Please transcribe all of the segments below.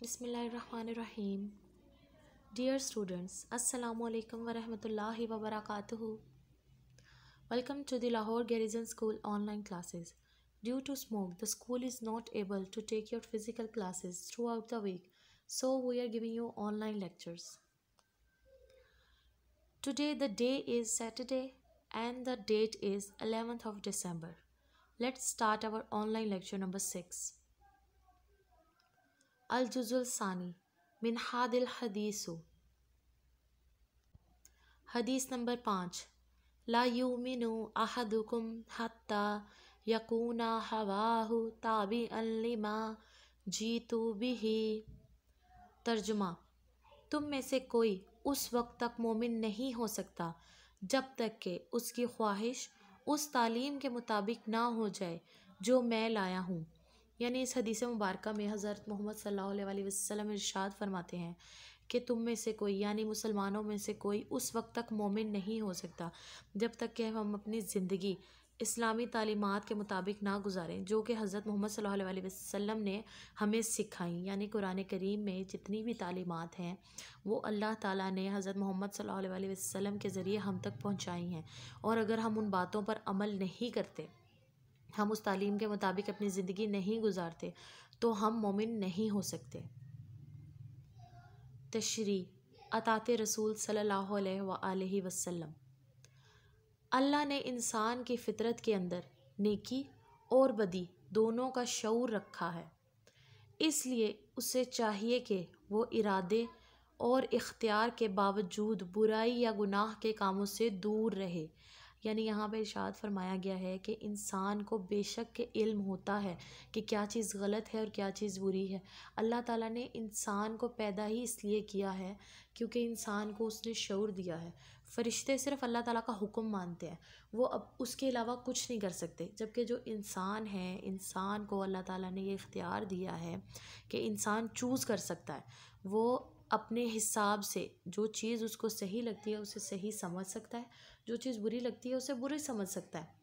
Bismillahirrahmanirrahim. Dear students, Assalamu alaikum wa rahmatullahi wa barakatuhu. Welcome to the Lahore Garrison School online classes. Due to smoke, the school is not able to take your physical classes throughout the week, so we are giving you online lectures. Today the day is Saturday and the date is 11th of December. Let's start our online lecture number 6. الجزء الثاني من هذا हदीस number पाँच ला يؤمن अहदुकुम हत्ता यकूना हवाहु ताबी अल्लिमा जीतु बिही तर्जुमा तुम में से कोई उस वक्त तक मोमिन नहीं हो सकता जब तक कि उसकी ख्वाहिश उस तालीम के मुताबिक ना हो जाए जो मैं लाया हूँ यानी इस हदीस मुबारक में हज़रत मोहम्मद सल्लल्लाहु अलैहि वसल्लम इरशाद फरमाते हैं कि तुम में से कोई यानी मुसलमानों में से कोई उस वक्त तक मोमिन नहीं हो सकता जब तक कि हम अपनी ज़िंदगी इस्लामी तालीमत के मुताबिक ना गुजारें जो कि हज़रत मोहम्मद सल्लल्लाहु अलैहि वसल्लम ने हमें सिखाई यानी कुरान करीम में जितनी भी तालीमत हैं वो अल्लाह ताला ने हज़रत मोहम्मद सल्लल्लाहु वसम वसल्लम के ज़रिए हम तक पहुँचाई हैं और अगर हम उन बातों पर अमल नहीं करते हम उस तालीम के मुताबिक अपनी ज़िंदगी नहीं गुजारते तो हम मोमिन नहीं हो सकते तशरी अतात रसूल सल्लल्लाहु अलैहि अल्लाह ने इंसान की फितरत के अंदर नेकी और बदी दोनों का शौर रखा है इसलिए उसे चाहिए कि वो इरादे और इख्तियार के बावजूद बुराई या गुनाह के कामों से दूर रहे यानी यहाँ पे इरशाद फरमाया गया है कि इंसान को बेशक के इल्म होता है कि क्या चीज़ गलत है और क्या चीज़ बुरी है अल्लाह ताला ने इंसान को पैदा ही इसलिए किया है क्योंकि इंसान को उसने शौर दिया है फ़रिश्ते सिर्फ़ अल्लाह ताला का हुक्म मानते हैं वो अब उसके अलावा कुछ नहीं कर सकते जबकि जो इंसान है इंसान को अल्लाह ताला ने ये इख्तियार दिया है कि इंसान चूज़ कर सकता है वो अपने हिसाब से जो चीज़ उसको सही लगती है उसे सही समझ सकता है जो चीज़ बुरी लगती है उसे बुरी समझ सकता है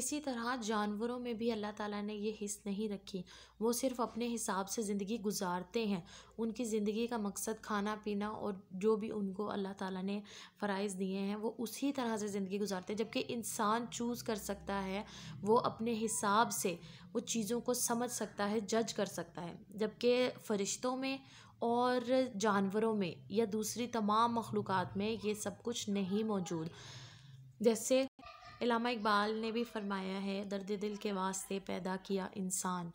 इसी तरह जानवरों में भी अल्लाह ताला ने ये हिस्स नहीं रखी वो सिर्फ अपने हिसाब से ज़िंदगी गुजारते हैं उनकी ज़िंदगी का मकसद खाना पीना और जो भी उनको अल्लाह ताला ने फ़राइज़ दिए हैं वो उसी तरह से ज़िंदगी गुजारते हैं जबकि इंसान चूज़ कर सकता है वो अपने हिसाब से वो चीज़ों को समझ सकता है जज कर सकता है जबकि फ़रिश्तों में और जानवरों में या दूसरी तमाम मखलूक़ में ये सब कुछ नहीं मौजूद जैसे इलामा इकबाल ने भी फ़रमाया है दर्द दिल के वास्ते पैदा किया इंसान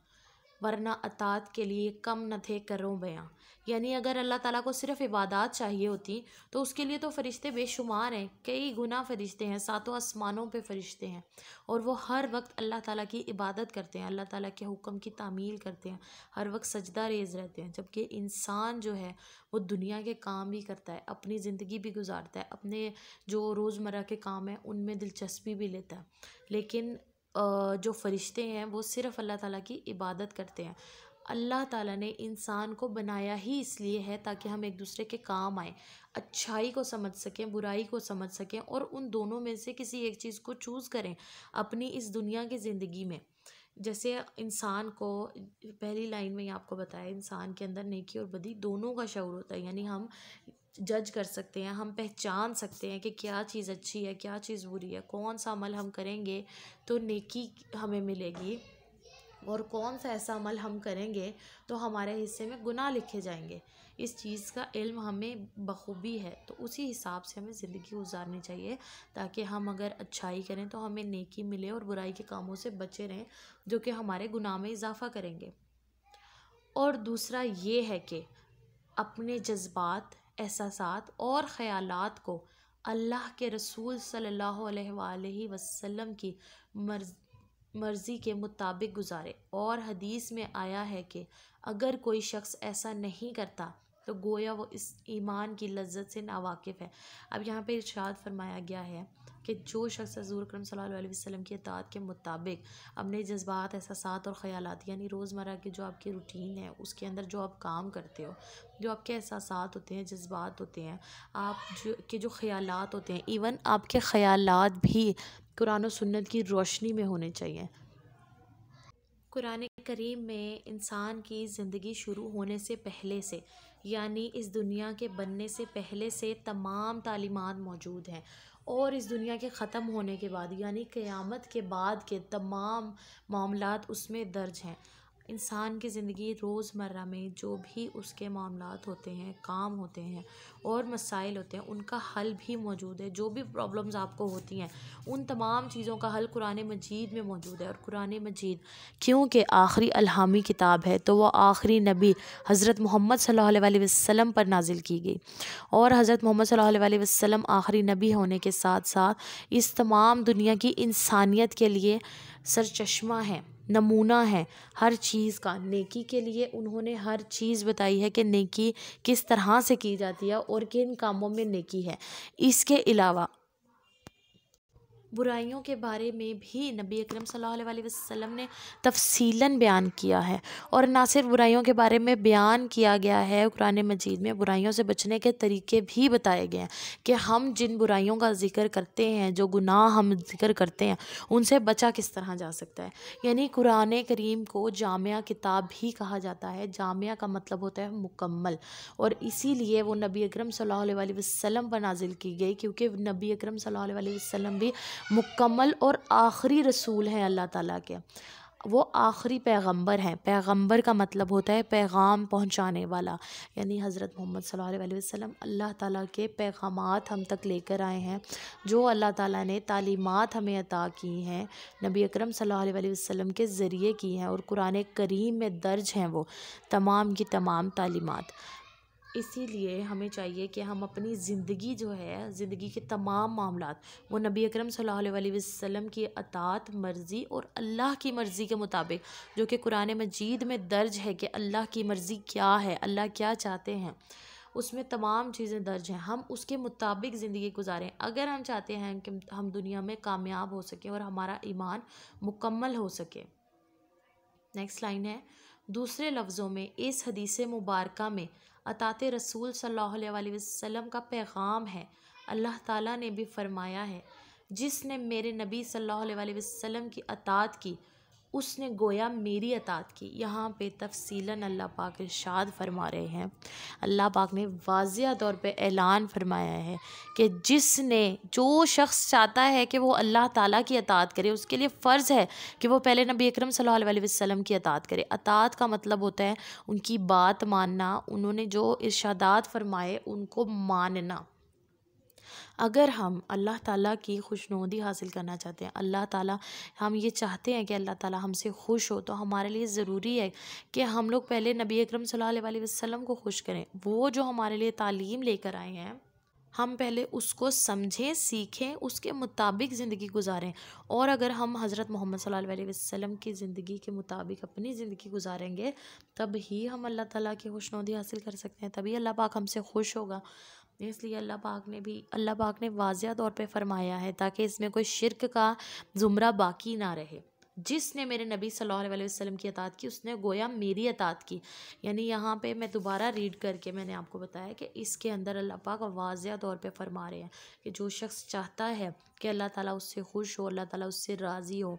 वरना अतात के लिए कम न थे करो बयाँ यानी अगर अल्लाह ताला को सिर्फ इबादत चाहिए होती तो उसके लिए तो फरिश्ते बेशुमार हैं कई गुना फरिश्ते हैं सातों आसमानों पे फरिश्ते हैं और वो हर वक्त अल्लाह ताला की इबादत करते हैं अल्लाह ताला के हुक्म की तामील करते हैं हर वक्त सजदा रेज रहते हैं जबकि इंसान जो है वो दुनिया के काम भी करता है अपनी ज़िंदगी भी गुजारता है अपने जो रोज़मर्रा के काम हैं उनमें दिलचस्पी भी लेता है लेकिन जो फ़रिश्ते हैं वो सिर्फ़ अल्लाह ताला की इबादत करते हैं अल्लाह ताला ने इंसान को बनाया ही इसलिए है ताकि हम एक दूसरे के काम आए अच्छाई को समझ सकें बुराई को समझ सकें और उन दोनों में से किसी एक चीज़ को चूज़ करें अपनी इस दुनिया की ज़िंदगी में जैसे इंसान को पहली लाइन में ही आपको बताया इंसान के अंदर नेकी और बदी दोनों का शौर होता है यानी हम जज कर सकते हैं हम पहचान सकते हैं कि क्या चीज़ अच्छी है क्या चीज़ बुरी है कौन सा अमल हम करेंगे तो नेकी हमें मिलेगी और कौन सा ऐसा अमल हम करेंगे तो हमारे हिस्से में गुनाह लिखे जाएंगे इस चीज़ का इल्म हमें बखूबी है तो उसी हिसाब से हमें ज़िंदगी गुजारनी चाहिए ताकि हम अगर अच्छाई करें तो हमें नेकी मिले और बुराई के कामों से बचे रहें जो कि हमारे गुनाह में इजाफ़ा करेंगे और दूसरा ये है कि अपने जज्बात एहसास और ख़्यालत को अल्लाह के रसूल सल्लल्लाहु अलैहि वसल्लम की मर्ज़ मर्ज़ी के मुताबिक गुजारे और हदीस में आया है कि अगर कोई शख्स ऐसा नहीं करता तो गोया वो इस ईमान की लज्जत से नावाकिफ़ है अब यहाँ पे इर्शाद फरमाया गया है कि जो शख्स हजूर करम वसम की अतात के मुताबिक अपने जज्बात एहसास और ख्याल यानी रोज़मर्रा की जो आपकी रूटीन है उसके अंदर जो आप काम करते हो जो आपके एहसास होते हैं जज्बात होते हैं आप जो के जो ख्याल होते हैं इवन आपके ख्याल भी कुरान सन्नत की रोशनी में होने चाहिए कुरान करीम में इंसान की ज़िंदगी शुरू होने से पहले से यानी इस दुनिया के बनने से पहले से तमाम तालीमत मौजूद हैं और इस दुनिया के ख़त्म होने के बाद यानी क़यामत के बाद के तमाम मामलात उसमें दर्ज हैं इंसान की ज़िंदगी रोज़मर्रा में जो भी उसके मामला होते हैं काम होते हैं और मसाइल होते हैं उनका हल भी मौजूद है जो भी प्रॉब्लम्स आपको होती हैं उन तमाम चीज़ों का हल कुरान मजीद में मौजूद है और कुरान मजीद क्योंकि आखिरी अलहामी किताब है तो वह आखिरी नबी हज़रत मोहम्मद सल वसम पर नाजिल की गई और हज़रत मोहम्मद सल वसम आखिरी नबी होने के साथ साथ इस तमाम दुनिया की इंसानियत के लिए सरचश्मा है नमूना है हर चीज़ का नेकी के लिए उन्होंने हर चीज़ बताई है कि नेकी किस तरह से की जाती है और किन कामों में नेकी है इसके अलावा बुराइयों के बारे में भी नबी अकरम सल्लल्लाहु अलैहि वसल्लम ने तफसीला बयान किया है और ना सिर्फ बुराइयों के बारे में बयान किया गया है कुरान मजीद में बुराइयों से बचने के तरीके भी बताए गए हैं कि हम जिन बुराइयों का जिक्र करते हैं जो गुनाह हम जिक्र करते हैं उनसे बचा किस तरह जा सकता है यानी कुरान करीम को जामिया किताब भी कहा जाता है जामिया का मतलब होता है मुकम्मल और इसीलिए वो नबी अकरम सल्लल्लाहु अलैहि वसल्लम पर नाजिल की गई क्योंकि नबी अकरम सल्लल्लाहु अलैहि वसल्लम भी मुकम्मल और आखिरी रसूल हैं अल्लाह ताला के वो आखिरी पैगंबर हैं पैगंबर का मतलब होता है पैगाम पहुंचाने वाला यानी हज़रत मोहम्मद सल्लल्लाहु अलैहि वसल्लम अल्लाह ताला के पैगाम हम तक लेकर आए हैं जो अल्लाह ताला ने तालीमात हमें अता की हैं नबी अकरम सल्लल्लाहु अलैहि वसल्लम के ज़रिए की हैं और कुरान करीम में दर्ज हैं वो तमाम की तमाम तालीमत इसीलिए हमें चाहिए कि हम अपनी ज़िंदगी जो है ज़िंदगी के तमाम मामला वो नबी अकरम सल्लल्लाहु अलैहि वसल्लम की अतात मर्ज़ी और अल्लाह की मर्ज़ी के मुताबिक जो कि कुरान मजीद में दर्ज है कि अल्लाह की मर्ज़ी क्या है अल्लाह क्या चाहते हैं उसमें तमाम चीज़ें दर्ज हैं हम उसके मुताबिक ज़िंदगी गुजारें अगर हम चाहते हैं कि हम दुनिया में कामयाब हो सकें और हमारा ईमान मुकम्मल हो सके नेक्स्ट लाइन है दूसरे लफ्ज़ों में इस हदीस मुबारक में अतात रसूल सल्लल्लाहु वसम का पैगाम है अल्लाह ताला ने भी फरमाया है जिसने मेरे नबी सल्लल्लाहु अलैहि वसल्लम की अतात की उसने गोया मेरी अतात की यहाँ पे तफसीला अल्लाह पाक इरशाद फरमा रहे हैं अल्लाह पाक ने वाज तौर पे ऐलान फरमाया है कि जिसने जो शख्स चाहता है कि वो अल्लाह ताला की अतात करे उसके लिए फ़र्ज़ है कि वो पहले नबी अकरम सल्लल्लाहु अलैहि वसल्लम की अतात करे अतात का मतलब होता है उनकी बात मानना उन्होंने जो इर्शादात फरमाए उनको मानना अगर हम अल्लाह ताला की खुशनुदी हासिल करना चाहते हैं अल्लाह ताला हम ये चाहते हैं कि अल्लाह ताला हमसे खुश हो तो हमारे लिए ज़रूरी है कि हम लोग पहले नबी अक्रम सल वसम को खुश करें वो जो हमारे लिए तालीम लेकर आए हैं हम पहले उसको समझें सीखें उसके मुताबिक ज़िंदगी गुजारें और अगर हम हज़रत मोहम्मद सल्लल्लाहु अलैहि वसल्लम की ज़िंदगी के मुताबिक अपनी ज़िंदगी गुजारेंगे तब ही हम अल्लाह ताला की खुशनुदी हासिल कर सकते हैं तभी अल्लाह पाक हमसे खुश होगा इसलिए अल्लाह पाक ने भी अल्लाह पाक ने वाजिया तौर पे फरमाया है ताकि इसमें कोई शिरक का ज़ुमरा बाकी ना रहे जिसने मेरे नबी सल्लल्लाहु अलैहि वसल्लम की अतात की उसने गोया मेरी अतात की यानी यहाँ पे मैं दोबारा रीड करके मैंने आपको बताया कि इसके अंदर अल्लाह पाक वाजिया तौर पे फरमा रहे हैं कि जो शख्स चाहता है कि अल्लाह ताला उससे खुश हो अल्लाह ताला उससे राज़ी हो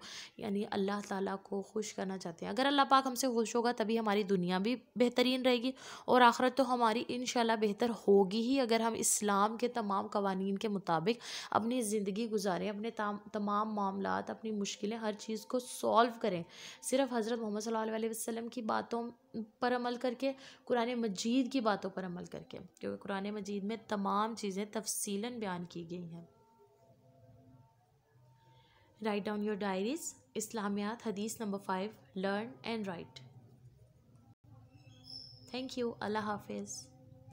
यानी अल्लाह ताला को खुश करना चाहते हैं अगर अल्लाह पाक हमसे खुश होगा तभी हमारी दुनिया भी बेहतरीन रहेगी और आखिरत तो हमारी इन बेहतर होगी ही अगर हम इस्लाम के तमाम कवानीन के मुताबिक अपनी ज़िंदगी गुजारें अपने तमाम मामला अपनी मुश्किलें हर चीज़ को सॉल्व करें सिर्फ हज़रत मोहम्मद सल्लल्लाहु अलैहि वसल्लम की बातों पर अमल करके कुरान मजीद की बातों पर अमल करके क्योंकि कुरान मजीद में तमाम चीज़ें तफसीला बयान की गई हैं राइट डाउन योर डायरीज इस्लामियात हदीस number five learn and write thank you अल्लाह हाफिज़